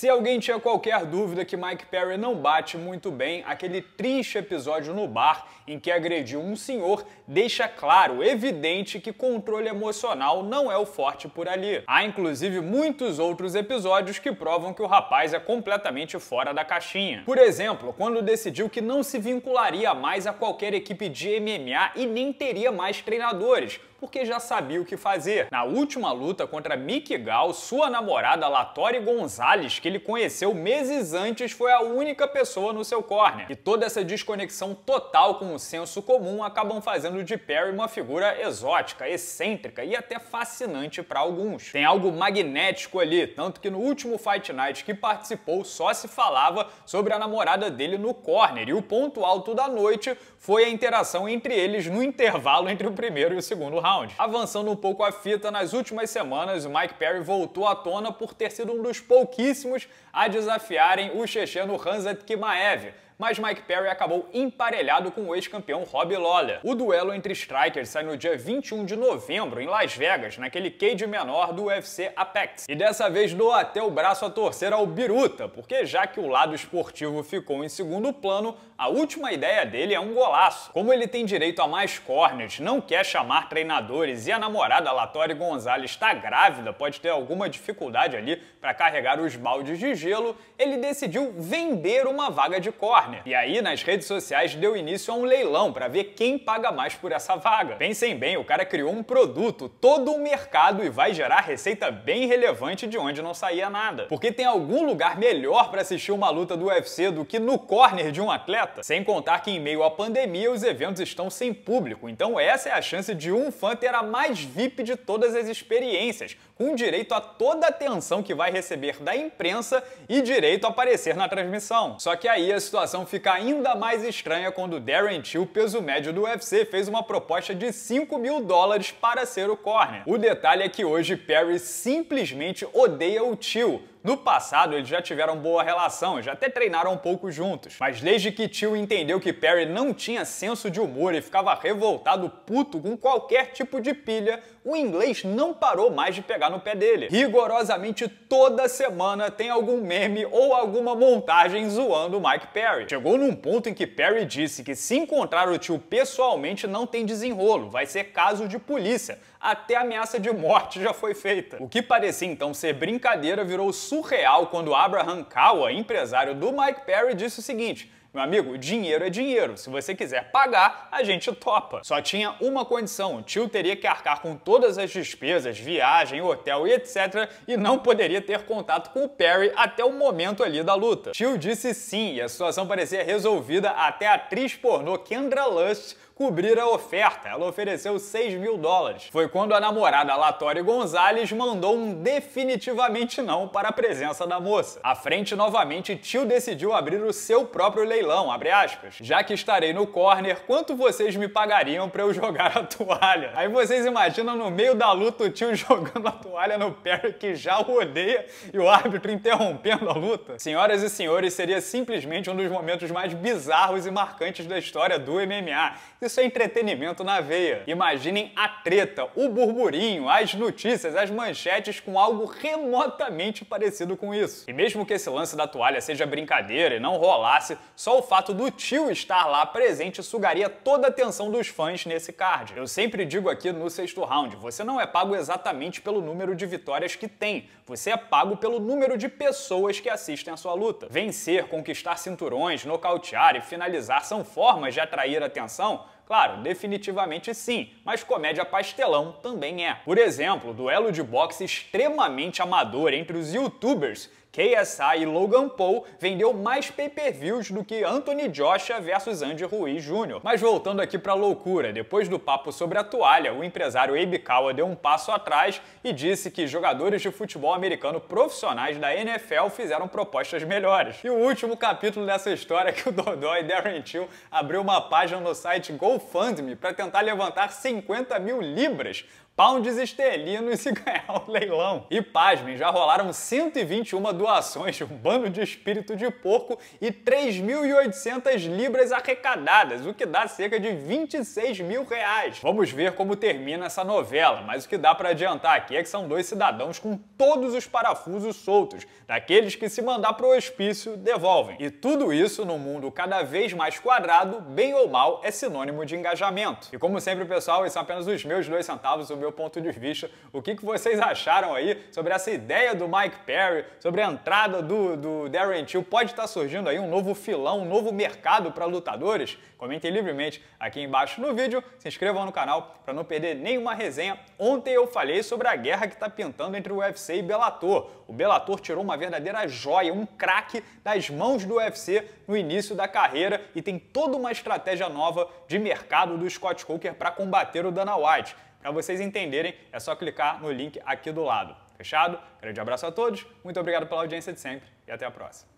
Se alguém tinha qualquer dúvida que Mike Perry não bate muito bem, aquele triste episódio no bar em que agrediu um senhor deixa claro, evidente, que controle emocional não é o forte por ali. Há inclusive muitos outros episódios que provam que o rapaz é completamente fora da caixinha. Por exemplo, quando decidiu que não se vincularia mais a qualquer equipe de MMA e nem teria mais treinadores porque já sabia o que fazer. Na última luta contra Mick Gall, sua namorada Latori Gonzalez, que ele conheceu meses antes, foi a única pessoa no seu corner. E toda essa desconexão total com o senso comum acabam fazendo de Perry uma figura exótica, excêntrica e até fascinante para alguns. Tem algo magnético ali, tanto que no último Fight Night que participou só se falava sobre a namorada dele no corner, e o ponto alto da noite foi a interação entre eles no intervalo entre o primeiro e o segundo round round. Avançando um pouco a fita, nas últimas semanas o Mike Perry voltou à tona por ter sido um dos pouquíssimos a desafiarem o checheno Hanzat Kimaev mas Mike Perry acabou emparelhado com o ex-campeão Robbie Lawler. O duelo entre strikers sai no dia 21 de novembro em Las Vegas, naquele cage menor do UFC Apex. E dessa vez dou até o braço a torcer ao Biruta, porque já que o lado esportivo ficou em segundo plano, a última ideia dele é um golaço. Como ele tem direito a mais corners, não quer chamar treinadores e a namorada Latori Gonzalez está grávida, pode ter alguma dificuldade ali para carregar os baldes de gelo, ele decidiu vender uma vaga de corner Warner. E aí, nas redes sociais, deu início a um leilão para ver quem paga mais por essa vaga. Pensem bem, o cara criou um produto, todo um mercado e vai gerar receita bem relevante de onde não saía nada. Porque tem algum lugar melhor para assistir uma luta do UFC do que no corner de um atleta? Sem contar que em meio à pandemia os eventos estão sem público, então essa é a chance de um fã ter a mais VIP de todas as experiências, com direito a toda a atenção que vai receber da imprensa e direito a aparecer na transmissão. Só que aí a situação situação fica ainda mais estranha quando Darren Till, peso médio do UFC, fez uma proposta de 5 mil dólares para ser o corner. O detalhe é que hoje Perry simplesmente odeia o Till, no passado, eles já tiveram boa relação, já até treinaram um pouco juntos. Mas desde que Tio entendeu que Perry não tinha senso de humor e ficava revoltado puto com qualquer tipo de pilha, o inglês não parou mais de pegar no pé dele. Rigorosamente toda semana tem algum meme ou alguma montagem zoando o Mike Perry. Chegou num ponto em que Perry disse que se encontrar o tio pessoalmente não tem desenrolo, vai ser caso de polícia. Até ameaça de morte já foi feita. O que parecia então ser brincadeira virou surreal quando Abraham Kawa, empresário do Mike Perry, disse o seguinte: meu amigo, dinheiro é dinheiro. Se você quiser pagar, a gente topa. Só tinha uma condição: o tio teria que arcar com todas as despesas, viagem, hotel e etc. e não poderia ter contato com o Perry até o momento ali da luta. Tio disse sim e a situação parecia resolvida até a atriz pornô Kendra Lust cobrir a oferta. Ela ofereceu 6 mil dólares. Foi quando a namorada Latório Gonzalez mandou um definitivamente não para a presença da moça. À frente, novamente, Tio decidiu abrir o seu próprio leilão, aspas, Já que estarei no corner, quanto vocês me pagariam para eu jogar a toalha? Aí vocês imaginam no meio da luta o Tio jogando a toalha no Perry que já o odeia e o árbitro interrompendo a luta. Senhoras e senhores, seria simplesmente um dos momentos mais bizarros e marcantes da história do MMA. E isso é entretenimento na veia. Imaginem a treta, o burburinho, as notícias, as manchetes com algo remotamente parecido com isso. E mesmo que esse lance da toalha seja brincadeira e não rolasse, só o fato do tio estar lá presente sugaria toda a atenção dos fãs nesse card. Eu sempre digo aqui no sexto round, você não é pago exatamente pelo número de vitórias que tem, você é pago pelo número de pessoas que assistem a sua luta. Vencer, conquistar cinturões, nocautear e finalizar são formas de atrair atenção Claro, definitivamente sim, mas comédia pastelão também é. Por exemplo, duelo de boxe extremamente amador entre os youtubers KSI e Logan Paul vendeu mais pay-per-views do que Anthony Joshua versus Andy Ruiz Jr. Mas voltando aqui para loucura, depois do papo sobre a toalha, o empresário Abe Kawa deu um passo atrás e disse que jogadores de futebol americano profissionais da NFL fizeram propostas melhores. E o último capítulo dessa história é que o Dodó e Darren Till abriu uma página no site GoFundMe para tentar levantar 50 mil libras pounds esterlinos e ganhar o leilão. E pasmem, já rolaram 121 doações de um bando de espírito de porco e 3.800 libras arrecadadas, o que dá cerca de 26 mil reais. Vamos ver como termina essa novela, mas o que dá para adiantar aqui é que são dois cidadãos com todos os parafusos soltos, daqueles que se mandar pro hospício devolvem. E tudo isso num mundo cada vez mais quadrado, bem ou mal, é sinônimo de engajamento. E como sempre, pessoal, esses são é apenas os meus dois centavos, o meu meu ponto de vista. O que, que vocês acharam aí sobre essa ideia do Mike Perry, sobre a entrada do, do Darren Till? Pode estar tá surgindo aí um novo filão, um novo mercado para lutadores? Comentem livremente aqui embaixo no vídeo, se inscrevam no canal para não perder nenhuma resenha. Ontem eu falei sobre a guerra que está pintando entre o UFC e Bellator. O Bellator tirou uma verdadeira joia, um craque das mãos do UFC no início da carreira e tem toda uma estratégia nova de mercado do Scott Coker para combater o Dana White. Para vocês entenderem, é só clicar no link aqui do lado. Fechado? Grande abraço a todos, muito obrigado pela audiência de sempre e até a próxima.